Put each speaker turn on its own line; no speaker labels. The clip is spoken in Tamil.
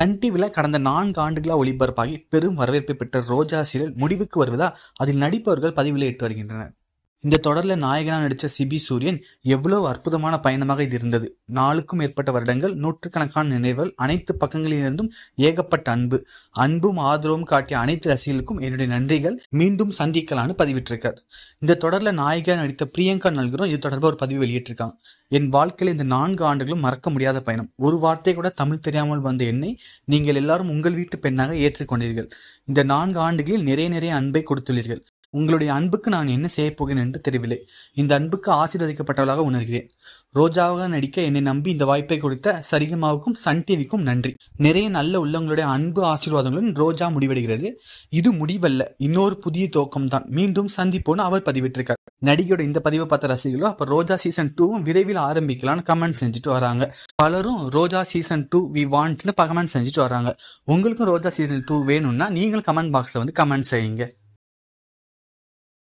சன் டிவியில் கடந்த நான்கு ஆண்டுகளாக ஒளிபரப்பாகி பெரும் வரவேற்பை பெற்ற ரோஜா சீரியல் முடிவுக்கு வருவதால் அதில் நடிப்பவர்கள் பதிவிலே இட்டு வருகின்றனர் இந்த தொடர்ல நாயகனா நடிச்ச சிபி சூரியன் எவ்வளவு அற்புதமான பயணமாக இது இருந்தது நாளுக்கும் மேற்பட்ட வருடங்கள் நூற்றுக்கணக்கான நினைவுகள் அனைத்து பக்கங்களிலிருந்தும் ஏகப்பட்ட அன்பு அன்பும் ஆதரவும் காட்டிய அனைத்து ரசிகளுக்கும் என்னுடைய நன்றிகள் மீண்டும் சந்திக்கலான்னு பதிவிட்டிருக்கார் இந்த தொடர்ல நாயகா நடித்த பிரியங்கா நல்கிறோம் இது தொடர்பாக ஒரு பதிவு வெளியிட்டிருக்காங்க என் வாழ்க்கையில் இந்த நான்கு ஆண்டுகளும் மறக்க முடியாத பயணம் ஒரு வார்த்தை கூட தமிழ் தெரியாமல் வந்த என்னை நீங்கள் எல்லாரும் உங்கள் வீட்டு பெண்ணாக ஏற்றுக்கொண்டீர்கள் இந்த நான்கு ஆண்டுகளில் நிறைய நிறைய அன்பை கொடுத்துள்ளீர்கள் உங்களுடைய அன்புக்கு நான் என்ன செய்யப்போகிறேன் போகிறேன் என்று தெரியவில்லை இந்த அன்புக்கு ஆசீர்வதிக்கப்பட்டவளாக உணர்கிறேன் ரோஜாவாக நடிக்க என்னை நம்பி இந்த வாய்ப்பை கொடுத்த சரிகமாவுக்கும் சன் டிவிக்கும் நன்றி நிறைய நல்ல உள்ளவங்களுடைய அன்பு ஆசீர்வாதங்களுடன் ரோஜா முடிவடைகிறது இது முடிவல்ல இன்னொரு புதிய துவக்கம் தான் மீண்டும் சந்திப்போன்னு அவர் பதிவிட்டிருக்கார் நடிகையோட இந்த பதிவை பார்த்த ரசிகர்களும் அப்போ ரோஜா சீசன் டூவும் விரைவில் ஆரம்பிக்கலாம்னு கமெண்ட் செஞ்சுட்டு வராங்க பலரும் ரோஜா சீசன் டூ வி வாண்ட்னு கமெண்ட் செஞ்சுட்டு வராங்க உங்களுக்கும் ரோஜா சீசன் டூ வேணும்னா நீங்கள் கமெண்ட் பாக்ஸில் வந்து கமெண்ட் செய்யுங்க